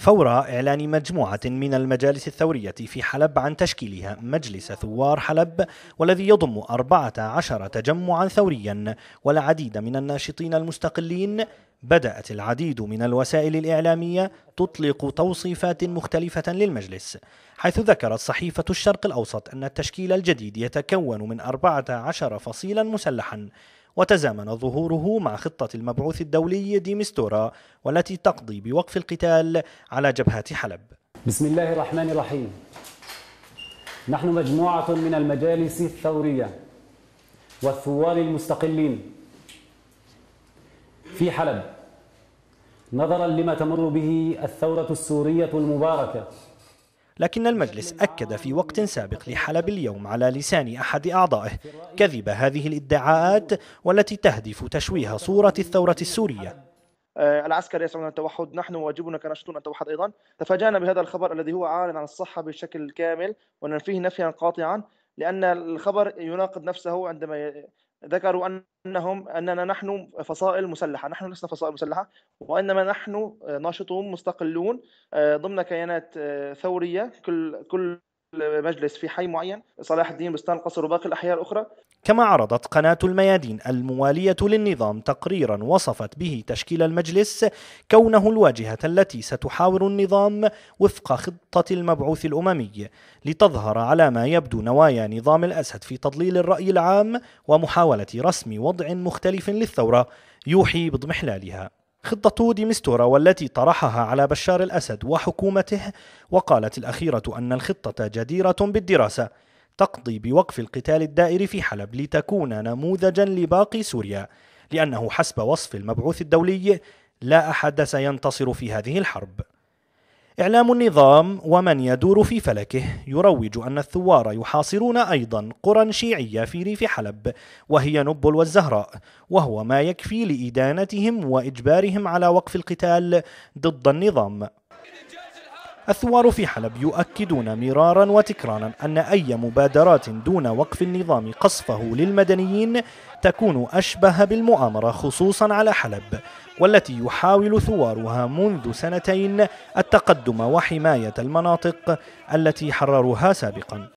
فور إعلان مجموعة من المجالس الثورية في حلب عن تشكيلها مجلس ثوار حلب والذي يضم 14 تجمعا ثوريا والعديد من الناشطين المستقلين بدأت العديد من الوسائل الإعلامية تطلق توصيفات مختلفة للمجلس حيث ذكرت صحيفة الشرق الأوسط أن التشكيل الجديد يتكون من 14 فصيلا مسلحا وتزامن ظهوره مع خطة المبعوث الدولي ديمستورا والتي تقضي بوقف القتال على جبهات حلب بسم الله الرحمن الرحيم نحن مجموعة من المجالس الثورية والثوار المستقلين في حلب نظرا لما تمر به الثورة السورية المباركة لكن المجلس أكد في وقت سابق لحلب اليوم على لسان أحد أعضائه كذب هذه الادعاءات والتي تهدف تشويه صورة الثورة السورية آه، العسكر يسعون التوحد نحن واجبنا كناشطون التوحد ايضا تفاجانا بهذا الخبر الذي هو عارض عن الصحه بشكل كامل وننفيه نفيا قاطعا لان الخبر يناقض نفسه عندما ذكروا انهم اننا نحن فصائل مسلحه، نحن لسنا فصائل مسلحه وانما نحن ناشطون مستقلون آه، ضمن كيانات آه، ثوريه كل كل المجلس في حي معين صلاح الدين بستان القصر وباقي الأحياء الأخرى كما عرضت قناة الميادين الموالية للنظام تقريرا وصفت به تشكيل المجلس كونه الواجهة التي ستحاور النظام وفق خطة المبعوث الأممي لتظهر على ما يبدو نوايا نظام الأسد في تضليل الرأي العام ومحاولة رسم وضع مختلف للثورة يوحي باضمحلالها خطة ديمستورا والتي طرحها على بشار الأسد وحكومته وقالت الأخيرة أن الخطة جديرة بالدراسة تقضي بوقف القتال الدائر في حلب لتكون نموذجا لباقي سوريا لأنه حسب وصف المبعوث الدولي لا أحد سينتصر في هذه الحرب إعلام النظام ومن يدور في فلكه يروج أن الثوار يحاصرون أيضا قرى شيعية في ريف حلب وهي نبل والزهراء وهو ما يكفي لإدانتهم وإجبارهم على وقف القتال ضد النظام الثوار في حلب يؤكدون مرارا وتكرارا أن أي مبادرات دون وقف النظام قصفه للمدنيين تكون أشبه بالمؤامرة خصوصا على حلب والتي يحاول ثوارها منذ سنتين التقدم وحماية المناطق التي حرروها سابقا